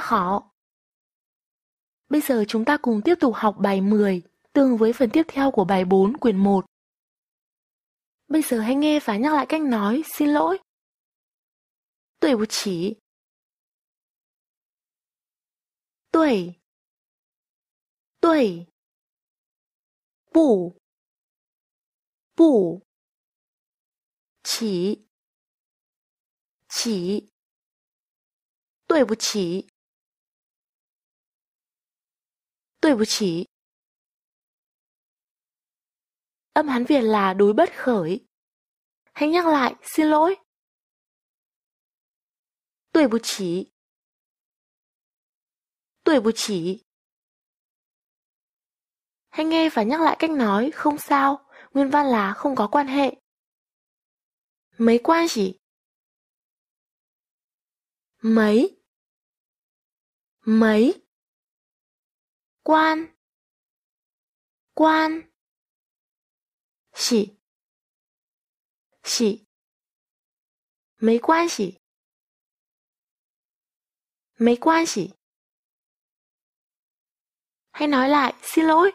họ. Bây giờ chúng ta cùng tiếp tục học bài 10, tương với phần tiếp theo của bài 4 quyển 1. Bây giờ hãy nghe và nhắc lại cách nói xin lỗi. bù Bù. chỉ. Chỉ. Chỉ. 对不起，对不起。Âm Hán Việt là đối bất khởi. Hãy nhắc lại, xin lỗi. Tuổi bù chỉ. Tuổi bù chỉ. Hãy nghe và nhắc lại cách nói, không sao, nguyên văn là không có quan hệ. Mấy quan gì? Mấy mấy quan quan xỉ xỉ mấy quan xỉ mấy quan xỉ hãy nói lại xin lỗi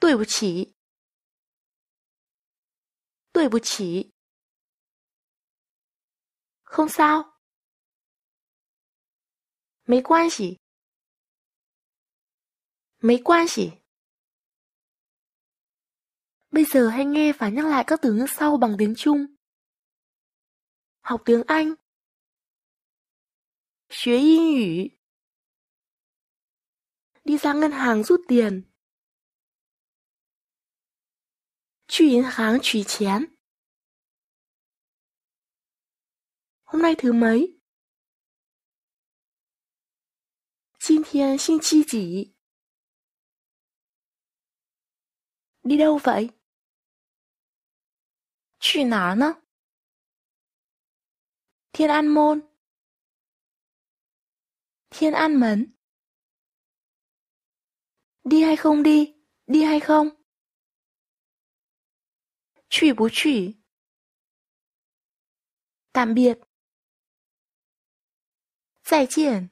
tuổi bù chỉ tuổi bù chỉ không sao 没关系，没关系。Bây giờ hãy nghe và nhắc lại các từ ngữ sau bằng tiếng Trung. Học tiếng Anh. 学英语. Đi ra ngân hàng rút tiền. chén, Hôm nay thứ mấy? 今天星期几？Đi đâu vậy? 去哪儿呢？Thiên An Môn Thiên An Mấn Đi hay không đi? Đi hay không? Chủy bú chủy Tạm biệt Giải triển